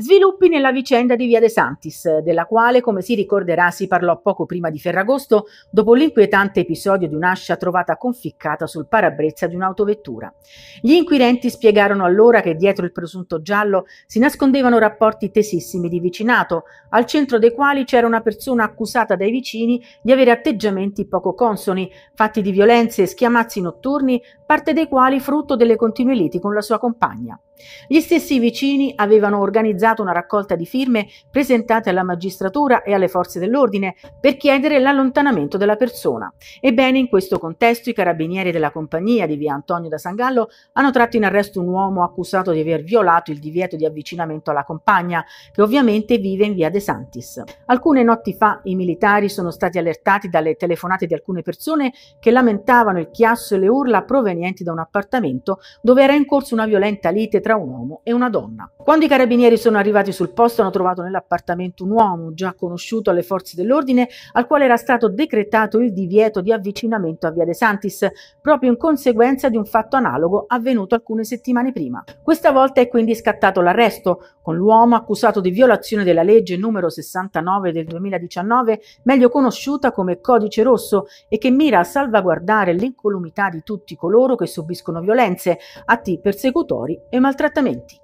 Sviluppi nella vicenda di Via De Santis, della quale, come si ricorderà, si parlò poco prima di Ferragosto, dopo l'inquietante episodio di un'ascia trovata conficcata sul parabrezza di un'autovettura. Gli inquirenti spiegarono allora che dietro il presunto giallo si nascondevano rapporti tesissimi di vicinato, al centro dei quali c'era una persona accusata dai vicini di avere atteggiamenti poco consoni, fatti di violenze e schiamazzi notturni parte dei quali frutto delle continue liti con la sua compagna. Gli stessi vicini avevano organizzato una raccolta di firme presentate alla magistratura e alle forze dell'ordine per chiedere l'allontanamento della persona. Ebbene, in questo contesto i carabinieri della compagnia di via Antonio da Sangallo hanno tratto in arresto un uomo accusato di aver violato il divieto di avvicinamento alla compagna, che ovviamente vive in via De Santis. Alcune notti fa i militari sono stati allertati dalle telefonate di alcune persone che lamentavano il chiasso e le urla provenienti provenienti da un appartamento dove era in corso una violenta lite tra un uomo e una donna. Quando i carabinieri sono arrivati sul posto hanno trovato nell'appartamento un uomo già conosciuto alle forze dell'ordine al quale era stato decretato il divieto di avvicinamento a Via De Santis proprio in conseguenza di un fatto analogo avvenuto alcune settimane prima. Questa volta è quindi scattato l'arresto con l'uomo accusato di violazione della legge numero 69 del 2019, meglio conosciuta come codice rosso e che mira a salvaguardare l'incolumità di tutti coloro coloro che subiscono violenze, atti persecutori e maltrattamenti.